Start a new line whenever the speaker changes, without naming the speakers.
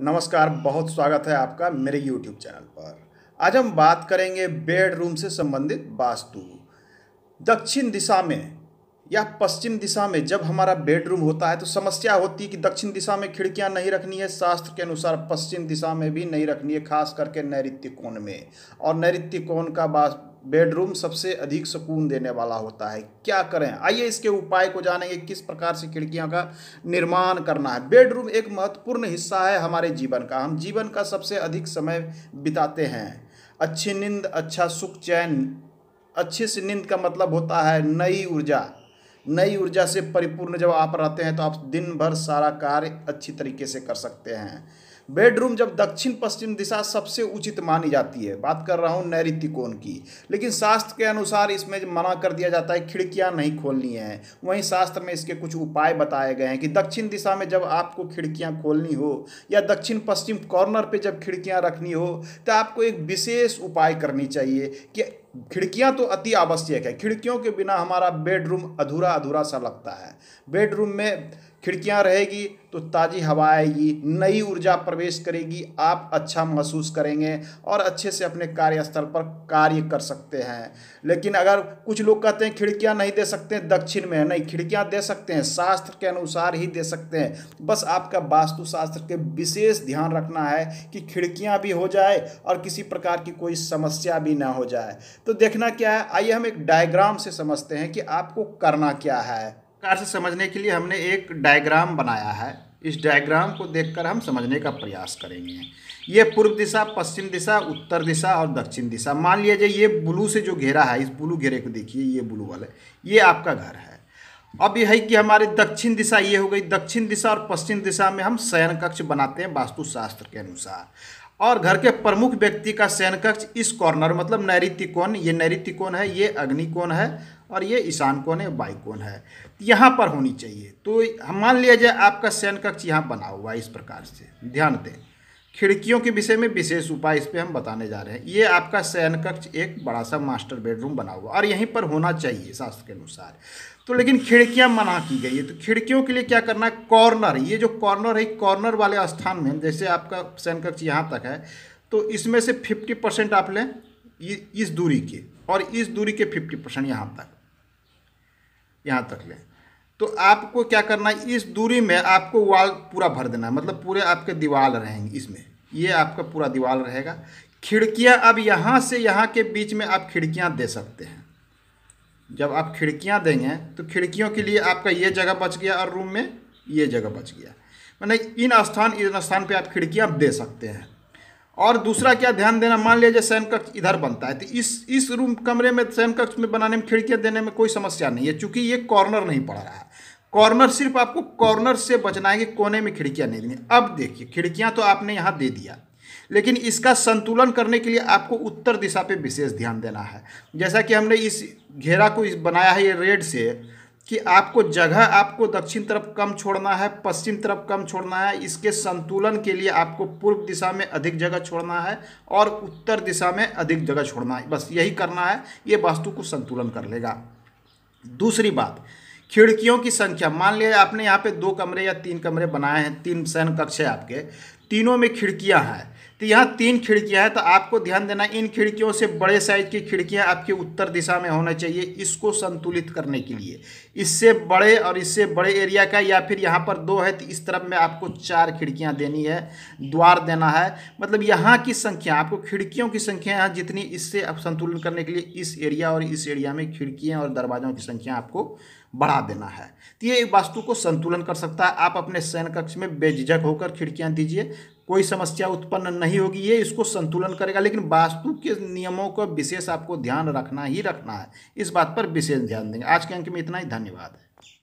नमस्कार बहुत स्वागत है आपका मेरे यूट्यूब चैनल पर आज हम बात करेंगे बेडरूम से संबंधित वास्तु दक्षिण दिशा में या पश्चिम दिशा में जब हमारा बेडरूम होता है तो समस्या होती है कि दक्षिण दिशा में खिड़कियां नहीं रखनी है शास्त्र के अनुसार पश्चिम दिशा में भी नहीं रखनी है खास करके नैऋत्य कोण में और नैऋत्य कोण का बेडरूम सबसे अधिक सुकून देने वाला होता है क्या करें आइए इसके उपाय को जानेंगे किस प्रकार से खिड़कियों का निर्माण करना है बेडरूम एक महत्वपूर्ण हिस्सा है हमारे जीवन का हम जीवन का सबसे अधिक समय बिताते हैं अच्छी नींद अच्छा सुख चैन अच्छे से नींद का मतलब होता है नई ऊर्जा नई ऊर्जा से परिपूर्ण जब आप रहते हैं तो आप दिन भर सारा कार्य अच्छी तरीके से कर सकते हैं बेडरूम जब दक्षिण पश्चिम दिशा सबसे उचित मानी जाती है बात कर रहा हूँ नैऋत्य कोण की लेकिन शास्त्र के अनुसार इसमें मना कर दिया जाता है खिड़कियाँ नहीं खोलनी है वहीं शास्त्र में इसके कुछ उपाय बताए गए हैं कि दक्षिण दिशा में जब आपको खिड़कियाँ खोलनी हो या दक्षिण पश्चिम कॉर्नर पर जब खिड़कियाँ रखनी हो तो आपको एक विशेष उपाय करनी चाहिए कि खिड़कियां तो अति आवश्यक है खिड़कियों के बिना हमारा बेडरूम अधूरा अधूरा सा लगता है बेडरूम में खिड़कियां रहेगी तो ताज़ी हवा आएगी नई ऊर्जा प्रवेश करेगी आप अच्छा महसूस करेंगे और अच्छे से अपने कार्यस्थल पर कार्य कर सकते हैं लेकिन अगर कुछ लोग कहते हैं खिड़कियां नहीं दे सकते हैं दक्षिण में नहीं खिड़कियां दे सकते हैं शास्त्र के अनुसार ही दे सकते हैं बस आपका वास्तुशास्त्र के विशेष ध्यान रखना है कि खिड़कियाँ भी हो जाए और किसी प्रकार की कोई समस्या भी ना हो जाए तो देखना क्या है आइए हम एक डायग्राम से समझते हैं कि आपको करना क्या है प्रकार से समझने के लिए हमने एक डायग्राम बनाया है इस डायग्राम को देखकर हम समझने का प्रयास करेंगे ये पूर्व दिशा पश्चिम दिशा उत्तर दिशा और दक्षिण दिशा मान लिया जाए ये ब्लू से जो घेरा है इस ब्लू घेरे को देखिए ये ब्लू वाले ये आपका घर है अब यह है कि हमारे दक्षिण दिशा ये हो गई दक्षिण दिशा और पश्चिम दिशा में हम शयन कक्ष बनाते हैं वास्तुशास्त्र के अनुसार और घर के प्रमुख व्यक्ति का शयन कक्ष इस कॉर्नर मतलब नैरित्य कोण ये नैरित्य कोण है ये अग्नि कोण है और ये ईशान कोण है वाई कोण है यहाँ पर होनी चाहिए तो हम मान लिया जाए आपका शयन कक्ष यहाँ बना हुआ है इस प्रकार से ध्यान दें खिड़कियों के विषय में विशेष उपाय इस पर हम बताने जा रहे हैं ये आपका शयन कक्ष एक बड़ा सा मास्टर बेडरूम बना हुआ और यहीं पर होना चाहिए शास्त्र के अनुसार तो लेकिन खिड़कियां मना की गई है तो खिड़कियों के लिए क्या करना है कॉर्नर ये जो कॉर्नर है कॉर्नर वाले स्थान में जैसे आपका शयन कक्ष यहाँ तक है तो इसमें से फिफ्टी परसेंट आप लें इस दूरी के और इस दूरी के फिफ्टी परसेंट यहाँ तक यहाँ तक लें तो आपको क्या करना है इस दूरी में आपको वाल पूरा भर देना है मतलब पूरे आपके दीवाल रहेंगे इसमें ये आपका पूरा दीवाल रहेगा खिड़कियाँ अब यहाँ से यहाँ के बीच में आप खिड़कियाँ दे सकते हैं जब आप खिड़कियाँ देंगे तो खिड़कियों के लिए आपका ये जगह बच गया और रूम में ये जगह बच गया मैंने इन स्थान इन स्थान पे आप खिड़कियाँ दे सकते हैं और दूसरा क्या ध्यान देना मान लिया शयन कक्ष इधर बनता है तो इस इस रूम कमरे में शयन कक्ष में बनाने में खिड़कियाँ देने में कोई समस्या नहीं है चूँकि ये कॉर्नर नहीं पड़ रहा है कॉर्नर सिर्फ आपको कॉर्नर से बचना है कि कोने में खिड़कियाँ नहीं देनी अब देखिए खिड़कियाँ तो आपने यहाँ दे दिया लेकिन इसका संतुलन करने के लिए आपको उत्तर दिशा पे विशेष ध्यान देना है जैसा कि हमने इस घेरा को इस बनाया है ये रेड से कि आपको जगह आपको दक्षिण तरफ कम छोड़ना है पश्चिम तरफ कम छोड़ना है इसके संतुलन के लिए आपको पूर्व दिशा में अधिक जगह छोड़ना है और उत्तर दिशा में अधिक जगह छोड़ना है बस यही करना है ये वास्तु को संतुलन कर लेगा दूसरी बात खिड़कियों की संख्या मान लिया आपने यहाँ पे दो कमरे या तीन कमरे बनाए हैं तीन शयन कक्ष है आपके तीनों में खिड़कियां हैं तो यहाँ तीन खिड़कियां हैं तो आपको ध्यान देना इन खिड़कियों से बड़े साइज की खिड़कियां आपके उत्तर दिशा में होना चाहिए इसको संतुलित करने के लिए इससे बड़े और इससे बड़े एरिया का या फिर यहाँ पर दो है तो इस तरफ में आपको चार खिड़कियां देनी है द्वार देना है मतलब यहाँ की संख्या आपको खिड़कियों की संख्या यहाँ जितनी इससे आप संतुलन करने के लिए इस एरिया और इस एरिया में खिड़कियाँ और दरवाज़ों की संख्या आपको बढ़ा देना है तो ये वास्तु को संतुलन कर सकता है आप अपने शयन कक्ष में बेझिझक होकर खिड़कियां दीजिए कोई समस्या उत्पन्न नहीं होगी ये इसको संतुलन करेगा लेकिन वास्तु के नियमों का विशेष आपको ध्यान रखना ही रखना है इस बात पर विशेष ध्यान देंगे आज के अंक में इतना ही धन्यवाद